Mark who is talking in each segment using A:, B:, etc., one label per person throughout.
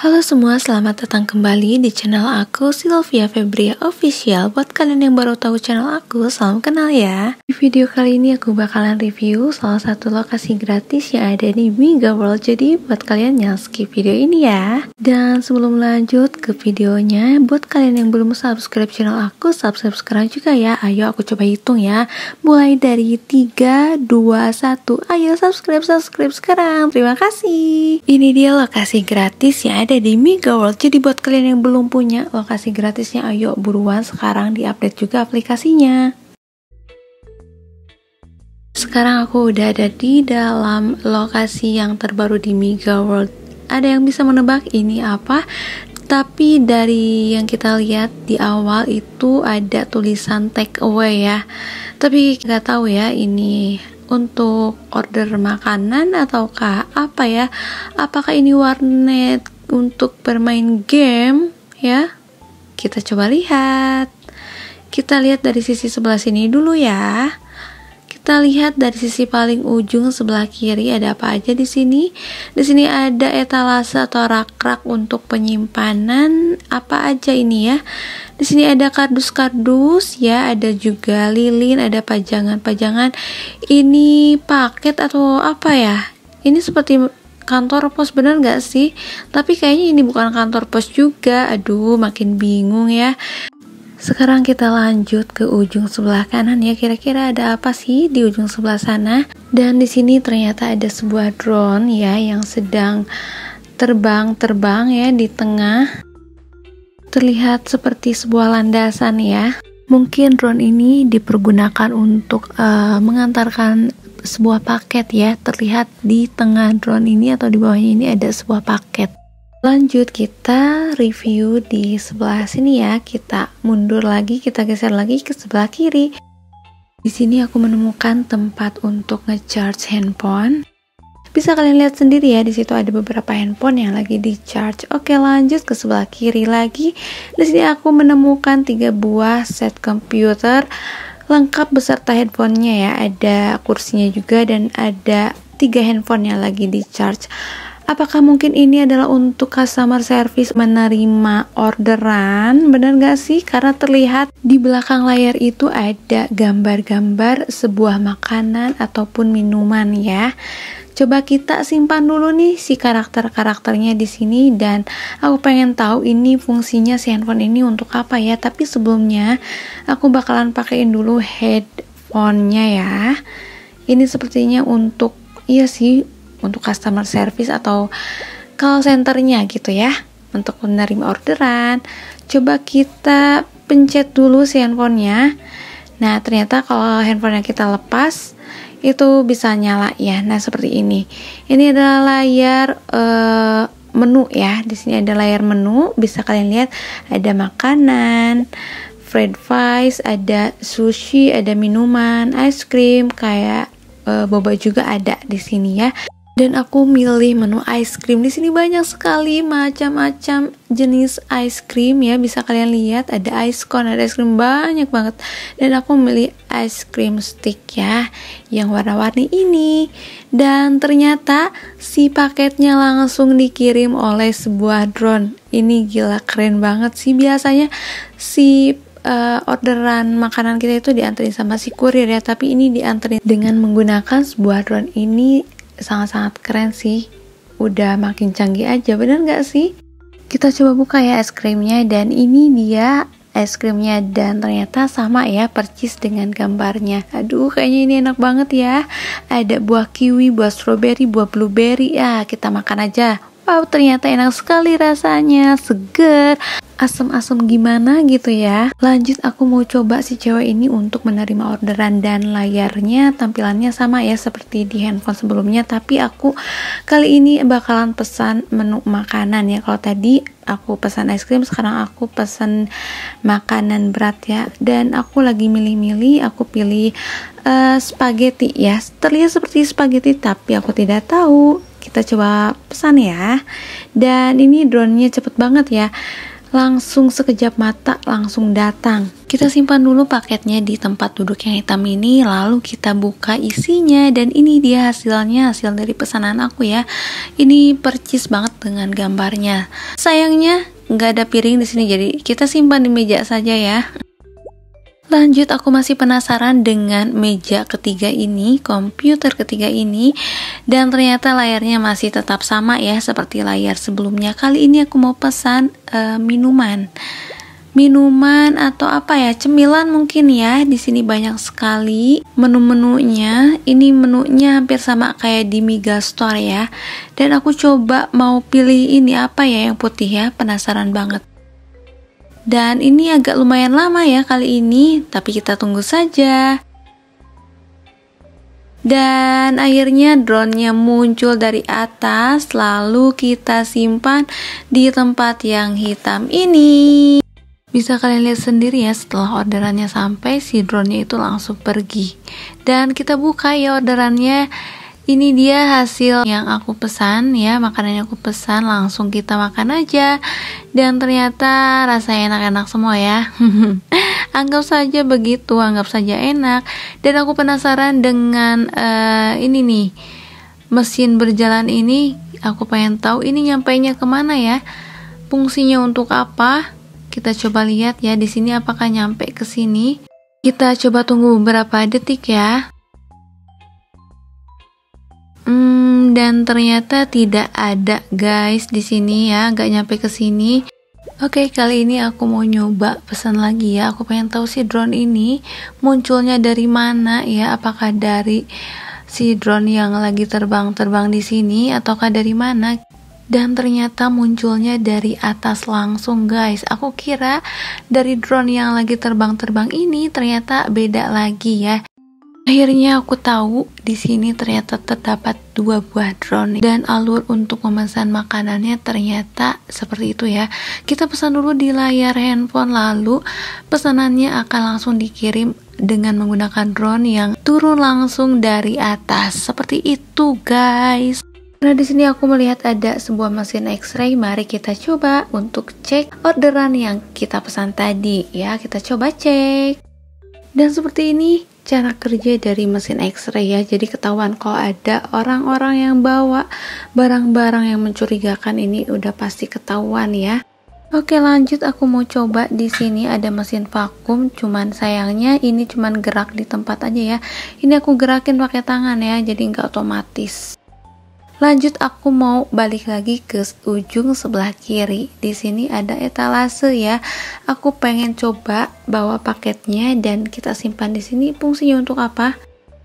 A: Halo semua, selamat datang kembali di channel aku Sylvia Febria Official. Buat kalian yang baru tahu channel aku, salam kenal ya. Di video kali ini aku bakalan review salah satu lokasi gratis yang ada di Mega World. Jadi buat kalian yang skip video ini ya. Dan sebelum lanjut ke videonya, buat kalian yang belum subscribe channel aku, subscribe sekarang juga ya. Ayo aku coba hitung ya. Mulai dari 3, 2, 1. Ayo subscribe, subscribe sekarang. Terima kasih. Ini dia lokasi gratis yang ada ada di World Jadi buat kalian yang belum punya lokasi gratisnya, ayo buruan sekarang di-update juga aplikasinya. Sekarang aku udah ada di dalam lokasi yang terbaru di World. Ada yang bisa menebak ini apa? tapi dari yang kita lihat di awal itu ada tulisan take away ya tapi nggak tahu ya ini untuk order makanan ataukah apa ya apakah ini warnet untuk bermain game ya kita coba lihat kita lihat dari sisi sebelah sini dulu ya kita lihat dari sisi paling ujung sebelah kiri ada apa aja di sini di sini ada etalase atau rak-rak untuk penyimpanan apa aja ini ya di sini ada kardus-kardus ya ada juga lilin ada pajangan-pajangan ini paket atau apa ya ini seperti kantor pos bener gak sih? Tapi kayaknya ini bukan kantor pos juga. Aduh, makin bingung ya. Sekarang kita lanjut ke ujung sebelah kanan ya. Kira-kira ada apa sih di ujung sebelah sana? Dan di sini ternyata ada sebuah drone ya yang sedang terbang-terbang ya di tengah. Terlihat seperti sebuah landasan ya. Mungkin drone ini dipergunakan untuk uh, mengantarkan sebuah paket ya terlihat di tengah drone ini atau di bawahnya ini ada sebuah paket lanjut kita review di sebelah sini ya kita mundur lagi kita geser lagi ke sebelah kiri di sini aku menemukan tempat untuk ngecharge handphone bisa kalian lihat sendiri ya di situ ada beberapa handphone yang lagi di charge oke lanjut ke sebelah kiri lagi di sini aku menemukan tiga buah set komputer lengkap beserta handphonenya ya ada kursinya juga dan ada tiga handphonenya lagi di charge Apakah mungkin ini adalah untuk customer service menerima orderan? Benar nggak sih? Karena terlihat di belakang layar itu ada gambar-gambar sebuah makanan ataupun minuman ya. Coba kita simpan dulu nih si karakter-karakternya di sini dan aku pengen tahu ini fungsinya si handphone ini untuk apa ya. Tapi sebelumnya aku bakalan pakein dulu headphone-nya ya. Ini sepertinya untuk iya sih untuk customer service atau call centernya gitu ya untuk menerima orderan coba kita pencet dulu si handphonenya nah ternyata kalau handphonenya kita lepas itu bisa nyala ya nah seperti ini ini adalah layar uh, menu ya di sini ada layar menu bisa kalian lihat ada makanan fried fries, ada sushi, ada minuman, ice cream, kayak uh, boba juga ada di sini ya. Dan aku milih menu ice cream. Di sini banyak sekali macam-macam jenis ice cream ya. Bisa kalian lihat ada ice cone, ada ice cream banyak banget. Dan aku milih ice cream stick ya yang warna-warni ini. Dan ternyata si paketnya langsung dikirim oleh sebuah drone. Ini gila keren banget sih biasanya si uh, orderan makanan kita itu dianterin sama si kurir ya tapi ini dianterin dengan menggunakan sebuah drone ini sangat-sangat keren sih. Udah makin canggih aja, bener nggak sih? Kita coba buka ya es krimnya dan ini dia es krimnya dan ternyata sama ya percis dengan gambarnya aduh kayaknya ini enak banget ya ada buah kiwi, buah stroberi, buah blueberry ya kita makan aja wow ternyata enak sekali rasanya seger asem-asem gimana gitu ya lanjut aku mau coba si cewek ini untuk menerima orderan dan layarnya tampilannya sama ya seperti di handphone sebelumnya tapi aku kali ini bakalan pesan menu makanan ya kalau tadi aku pesan es krim sekarang aku pesan makanan berat ya dan aku lagi milih-milih aku pilih uh, spaghetti ya terlihat seperti spaghetti tapi aku tidak tahu kita coba pesan ya dan ini drone-nya cepet banget ya langsung sekejap mata langsung datang. Kita simpan dulu paketnya di tempat duduk yang hitam ini, lalu kita buka isinya dan ini dia hasilnya, hasil dari pesanan aku ya. Ini percis banget dengan gambarnya. Sayangnya nggak ada piring di sini jadi kita simpan di meja saja ya. Lanjut, aku masih penasaran dengan meja ketiga ini, komputer ketiga ini, dan ternyata layarnya masih tetap sama ya, seperti layar sebelumnya. Kali ini aku mau pesan uh, minuman, minuman atau apa ya, cemilan mungkin ya. Di sini banyak sekali menu-menunya. Ini menunya hampir sama kayak di Mega Store ya. Dan aku coba mau pilih ini apa ya yang putih ya, penasaran banget. Dan ini agak lumayan lama ya kali ini, tapi kita tunggu saja. Dan akhirnya drone-nya muncul dari atas, lalu kita simpan di tempat yang hitam ini. Bisa kalian lihat sendiri ya setelah orderannya sampai si drone-nya itu langsung pergi. Dan kita buka ya orderannya ini dia hasil yang aku pesan ya makanan yang aku pesan langsung kita makan aja dan ternyata rasanya enak-enak semua ya anggap saja begitu anggap saja enak dan aku penasaran dengan uh, ini nih mesin berjalan ini aku pengen tahu ini nyampe nya kemana ya fungsinya untuk apa kita coba lihat ya di sini apakah nyampe ke sini kita coba tunggu beberapa detik ya dan ternyata tidak ada guys di sini ya nggak nyampe ke sini Oke, okay, kali ini aku mau nyoba pesan lagi ya. Aku pengen tahu si drone ini munculnya dari mana ya? Apakah dari si drone yang lagi terbang-terbang di sini ataukah dari mana? Dan ternyata munculnya dari atas langsung, guys. Aku kira dari drone yang lagi terbang-terbang ini ternyata beda lagi ya. Akhirnya aku tahu di sini ternyata terdapat dua buah drone dan alur untuk memesan makanannya ternyata seperti itu ya. Kita pesan dulu di layar handphone lalu pesanannya akan langsung dikirim dengan menggunakan drone yang turun langsung dari atas. Seperti itu guys. Nah di sini aku melihat ada sebuah mesin X-ray. Mari kita coba untuk cek orderan yang kita pesan tadi ya. Kita coba cek. Dan seperti ini cara kerja dari mesin X-ray ya. Jadi ketahuan kalau ada orang-orang yang bawa barang-barang yang mencurigakan ini udah pasti ketahuan ya. Oke lanjut aku mau coba di sini ada mesin vakum cuman sayangnya ini cuman gerak di tempat aja ya ini aku gerakin pakai tangan ya jadi nggak otomatis Lanjut aku mau balik lagi ke ujung sebelah kiri. Di sini ada etalase ya. Aku pengen coba bawa paketnya dan kita simpan di sini fungsinya untuk apa?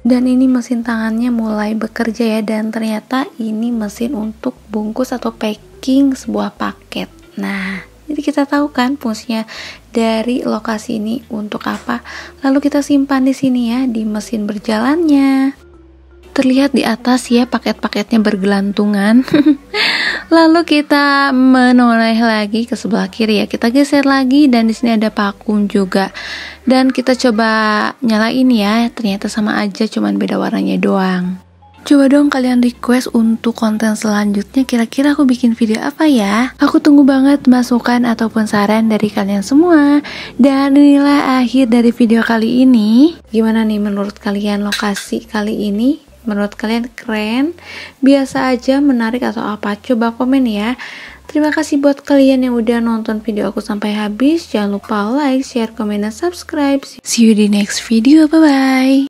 A: Dan ini mesin tangannya mulai bekerja ya dan ternyata ini mesin untuk bungkus atau packing sebuah paket. Nah, jadi kita tahu kan fungsinya dari lokasi ini untuk apa. Lalu kita simpan di sini ya di mesin berjalannya. Terlihat di atas ya paket-paketnya bergelantungan. Lalu kita menoleh lagi ke sebelah kiri ya. Kita geser lagi dan di sini ada pakum juga. Dan kita coba nyalain ya. Ternyata sama aja cuman beda warnanya doang. Coba dong kalian request untuk konten selanjutnya kira-kira aku bikin video apa ya? Aku tunggu banget masukan ataupun saran dari kalian semua. Dan inilah akhir dari video kali ini. Gimana nih menurut kalian lokasi kali ini? Menurut kalian keren? Biasa aja menarik atau apa? Coba komen ya. Terima kasih buat kalian yang udah nonton video aku sampai habis. Jangan lupa like, share, komen, dan subscribe. See you di next video. Bye-bye.